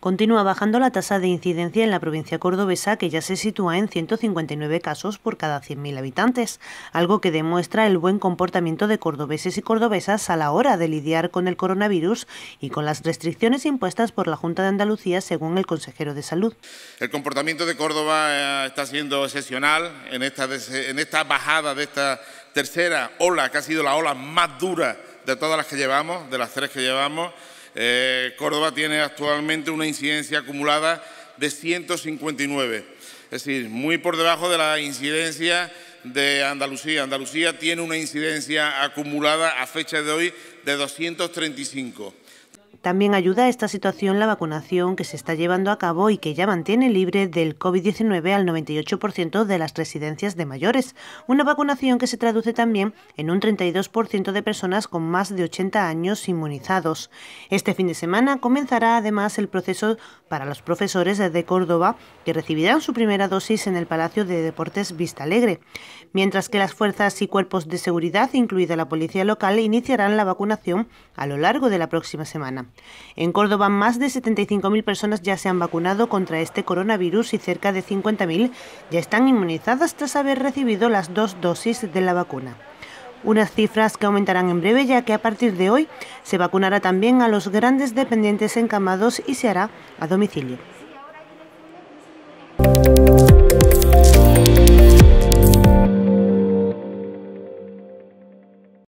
Continúa bajando la tasa de incidencia en la provincia cordobesa, que ya se sitúa en 159 casos por cada 100.000 habitantes, algo que demuestra el buen comportamiento de cordobeses y cordobesas a la hora de lidiar con el coronavirus y con las restricciones impuestas por la Junta de Andalucía, según el consejero de Salud. El comportamiento de Córdoba eh, está siendo excepcional en esta, en esta bajada de esta tercera ola, que ha sido la ola más dura de todas las que llevamos, de las tres que llevamos. Eh, Córdoba tiene actualmente una incidencia acumulada de 159, es decir, muy por debajo de la incidencia de Andalucía. Andalucía tiene una incidencia acumulada a fecha de hoy de 235. También ayuda a esta situación la vacunación que se está llevando a cabo y que ya mantiene libre del COVID-19 al 98% de las residencias de mayores, una vacunación que se traduce también en un 32% de personas con más de 80 años inmunizados. Este fin de semana comenzará además el proceso para los profesores de Córdoba que recibirán su primera dosis en el Palacio de Deportes Vista Alegre, mientras que las fuerzas y cuerpos de seguridad, incluida la policía local, iniciarán la vacunación a lo largo de la próxima semana. En Córdoba, más de 75.000 personas ya se han vacunado contra este coronavirus y cerca de 50.000 ya están inmunizadas tras haber recibido las dos dosis de la vacuna. Unas cifras que aumentarán en breve ya que a partir de hoy se vacunará también a los grandes dependientes encamados y se hará a domicilio.